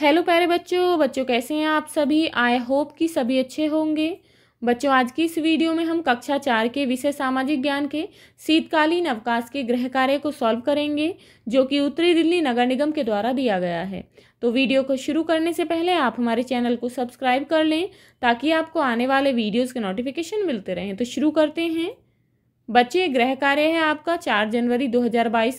hello प्यारे बच्चों बच्चों कैसे हैं आप सभी आई होप कि सभी अच्छे होंगे बच्चों आज की इस वीडियो में हम कक्षा चार के विषय सामाजिक ज्ञान के शीतकालीन अवकाश के गृह कार्य को सॉल्व करेंगे जो कि उत्तरी दिल्ली नगर निगम के द्वारा दिया गया है तो वीडियो को शुरू करने से पहले आप हमारे चैनल को सब्सक्राइब कर लें ताकि आपको आने वाले वीडियोज़ के नोटिफिकेशन मिलते रहें तो शुरू करते हैं बच्चे गृह कार्य है आपका चार जनवरी दो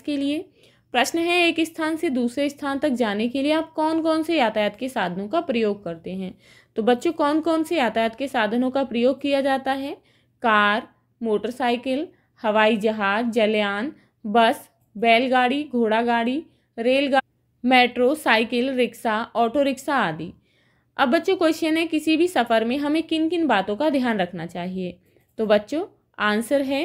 के लिए प्रश्न है एक स्थान से दूसरे स्थान तक जाने के लिए आप कौन कौन से यातायात के साधनों का प्रयोग करते हैं तो बच्चों कौन कौन से यातायात के साधनों का प्रयोग किया जाता है कार मोटरसाइकिल हवाई जहाज जलयान बस बैलगाड़ी घोड़ा गाड़ी रेलगाड़ी metro cycle rickshaw auto rickshaw आदि अब बच्चों क्वेश्चन है किसी भी सफ़र में हमें किन किन बातों का ध्यान रखना चाहिए तो बच्चों आंसर है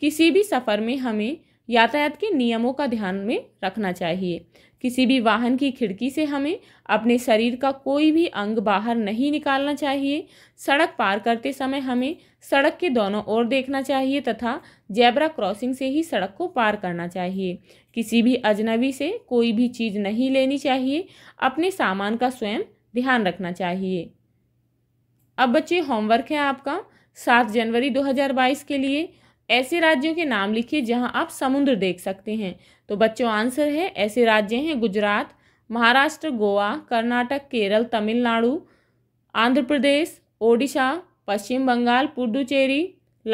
किसी भी सफ़र में हमें यातायात के नियमों का ध्यान में रखना चाहिए किसी भी वाहन की खिड़की से हमें अपने शरीर का कोई भी अंग बाहर नहीं निकालना चाहिए सड़क पार करते समय हमें सड़क के दोनों ओर देखना चाहिए तथा जैबरा क्रॉसिंग से ही सड़क को पार करना चाहिए किसी भी अजनबी से कोई भी चीज़ नहीं लेनी चाहिए अपने सामान का स्वयं ध्यान रखना चाहिए अब बच्चे होमवर्क है आपका सात जनवरी दो के लिए ऐसे राज्यों के नाम लिखिए जहां आप समुद्र देख सकते हैं तो बच्चों आंसर है ऐसे राज्य हैं गुजरात महाराष्ट्र गोवा कर्नाटक केरल तमिलनाडु आंध्र प्रदेश ओडिशा पश्चिम बंगाल पुडुचेरी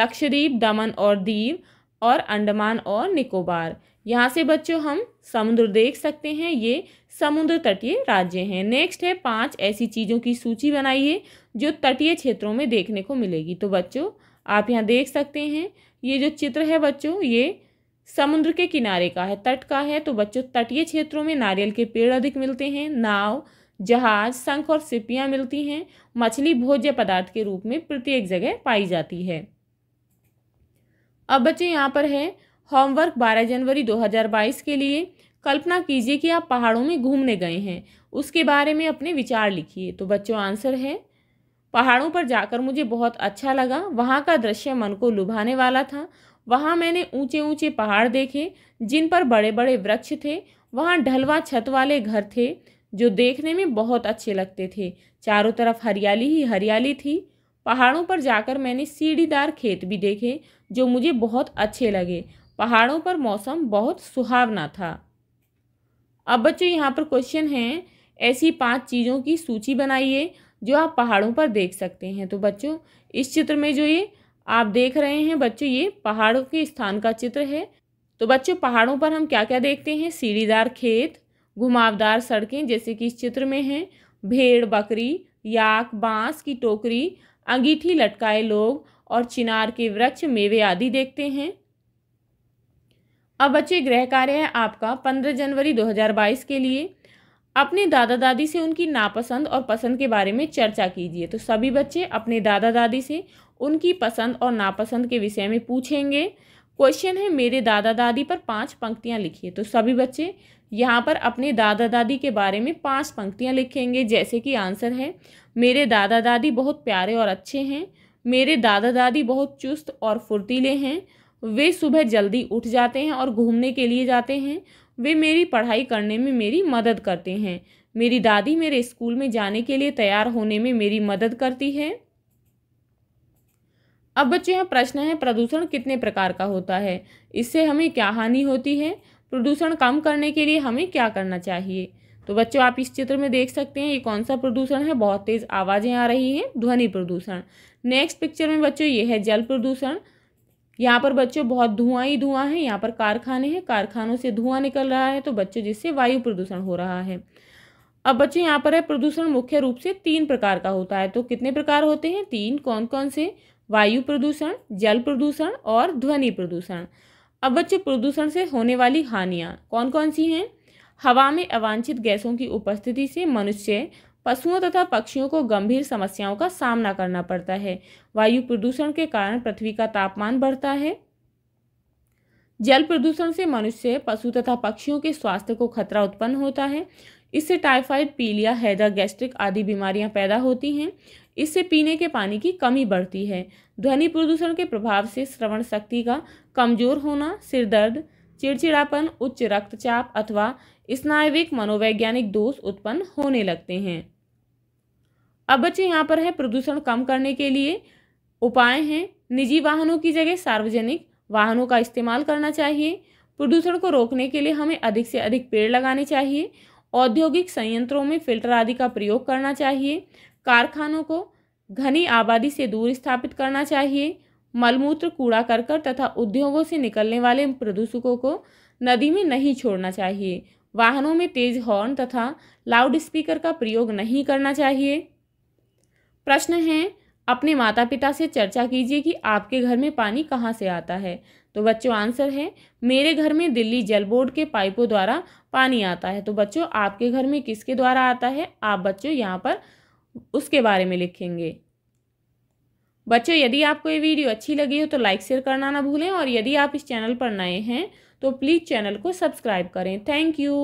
लक्षद्वीप दमन और दीव और अंडमान और निकोबार यहाँ से बच्चों हम समुद्र देख सकते हैं ये समुद्र तटीय राज्य हैं नेक्स्ट है पांच ऐसी चीज़ों की सूची बनाइए जो तटीय क्षेत्रों में देखने को मिलेगी तो बच्चों आप यहाँ देख सकते हैं ये जो चित्र है बच्चों ये समुद्र के किनारे का है तट का है तो बच्चों तटीय क्षेत्रों में नारियल के पेड़ अधिक मिलते हैं नाव जहाज शंख और सिपियाँ मिलती हैं मछली भोज्य पदार्थ के रूप में प्रत्येक जगह पाई जाती है अब बच्चों यहाँ पर है होमवर्क 12 जनवरी 2022 के लिए कल्पना कीजिए कि आप पहाड़ों में घूमने गए हैं उसके बारे में अपने विचार लिखिए तो बच्चों आंसर है पहाड़ों पर जाकर मुझे बहुत अच्छा लगा वहाँ का दृश्य मन को लुभाने वाला था वहाँ मैंने ऊंचे ऊंचे पहाड़ देखे जिन पर बड़े बड़े वृक्ष थे वहाँ ढलवा छत वाले घर थे जो देखने में बहुत अच्छे लगते थे चारों तरफ हरियाली ही हरियाली थी पहाड़ों पर जाकर मैंने सीढ़ीदार खेत भी देखे जो मुझे बहुत अच्छे लगे पहाड़ों पर मौसम बहुत सुहावना था अब बच्चों यहाँ पर क्वेश्चन है ऐसी पांच चीज़ों की सूची बनाइए जो आप पहाड़ों पर देख सकते हैं तो बच्चों इस चित्र में जो ये आप देख रहे हैं बच्चों ये पहाड़ों के स्थान का चित्र है तो बच्चों पहाड़ों पर हम क्या क्या देखते हैं सीढ़ीदार खेत घुमावदार सड़कें जैसे कि इस चित्र में हैं भेड़ बकरी याक बांस की टोकरी अंगीठी लटकाए लोग और चिनार के वृक्ष मेवे आदि देखते हैं अब बच्चे गृह कार्य है आपका पंद्रह जनवरी बाईस के लिए अपने दादा दादी से उनकी नापसंद और पसंद के बारे में चर्चा कीजिए तो सभी बच्चे अपने दादा दादी से उनकी पसंद और नापसंद के विषय में पूछेंगे क्वेश्चन है मेरे दादा दादी पर पांच पंक्तियां लिखिए तो सभी बच्चे यहाँ पर अपने दादा दादी के बारे में पांच पंक्तियां लिखेंगे जैसे कि आंसर है मेरे दादा दादी बहुत प्यारे और अच्छे हैं मेरे दादा दादी बहुत चुस्त और फुर्तीले हैं वे सुबह जल्दी उठ जाते हैं और घूमने के लिए जाते हैं वे मेरी पढ़ाई करने में मेरी मदद करते हैं मेरी दादी मेरे स्कूल में जाने के लिए तैयार होने में मेरी मदद करती है अब बच्चों यहाँ प्रश्न है प्रदूषण कितने प्रकार का होता है इससे हमें क्या हानि होती है प्रदूषण कम करने के लिए हमें क्या करना चाहिए तो बच्चों आप इस चित्र में देख सकते हैं ये कौन सा प्रदूषण है बहुत तेज़ आवाज़ें आ रही हैं ध्वनि प्रदूषण नेक्स्ट पिक्चर में बच्चों ये है जल प्रदूषण यहाँ पर बच्चों बहुत धुआं ही धुआं है यहाँ पर कारखाने हैं कारखानों से धुआं निकल रहा है तो बच्चों जिससे वायु प्रदूषण हो रहा है अब बच्चों यहाँ पर है प्रदूषण मुख्य रूप से तीन प्रकार का होता है तो कितने प्रकार होते हैं तीन कौन कौन से वायु प्रदूषण जल प्रदूषण और ध्वनि प्रदूषण अब बच्चे प्रदूषण से होने वाली हानियाँ कौन कौन सी हैं हवा में अवांछित गैसों की उपस्थिति से मनुष्य पशुओं तथा पक्षियों को गंभीर समस्याओं का सामना करना पड़ता है वायु प्रदूषण के कारण पृथ्वी का तापमान बढ़ता है जल प्रदूषण से मनुष्य पशु तथा पक्षियों के स्वास्थ्य को खतरा उत्पन्न होता है इससे टाइफाइड पीलिया हैदा गैस्ट्रिक आदि बीमारियां पैदा होती हैं इससे पीने के पानी की कमी बढ़ती है ध्वनि प्रदूषण के प्रभाव से श्रवण शक्ति का कमजोर होना सिरदर्द चिड़चिड़ापन उच्च रक्तचाप अथवा स्नायविक मनोवैज्ञानिक दोष उत्पन्न होने लगते हैं अब बच्चे यहाँ पर है प्रदूषण कम करने के लिए उपाय हैं निजी वाहनों की जगह सार्वजनिक वाहनों का इस्तेमाल करना चाहिए प्रदूषण को रोकने के लिए हमें अधिक से अधिक पेड़ लगाने चाहिए औद्योगिक संयंत्रों में फिल्टर आदि का प्रयोग करना चाहिए कारखानों को घनी आबादी से दूर स्थापित करना चाहिए मलमूत्र कूड़ा करकर तथा उद्योगों से निकलने वाले प्रदूषकों को नदी में नहीं छोड़ना चाहिए वाहनों में तेज हॉर्न तथा लाउड स्पीकर का प्रयोग नहीं करना चाहिए प्रश्न है अपने माता पिता से चर्चा कीजिए कि आपके घर में पानी कहाँ से आता है तो बच्चों आंसर है मेरे घर में दिल्ली जल बोर्ड के पाइपों द्वारा पानी आता है तो बच्चों आपके घर में किसके द्वारा आता है आप बच्चों यहाँ पर उसके बारे में लिखेंगे बच्चों यदि आपको ये वीडियो अच्छी लगी हो तो लाइक शेयर करना ना भूलें और यदि आप इस चैनल पर नए हैं तो प्लीज़ चैनल को सब्सक्राइब करें थैंक यू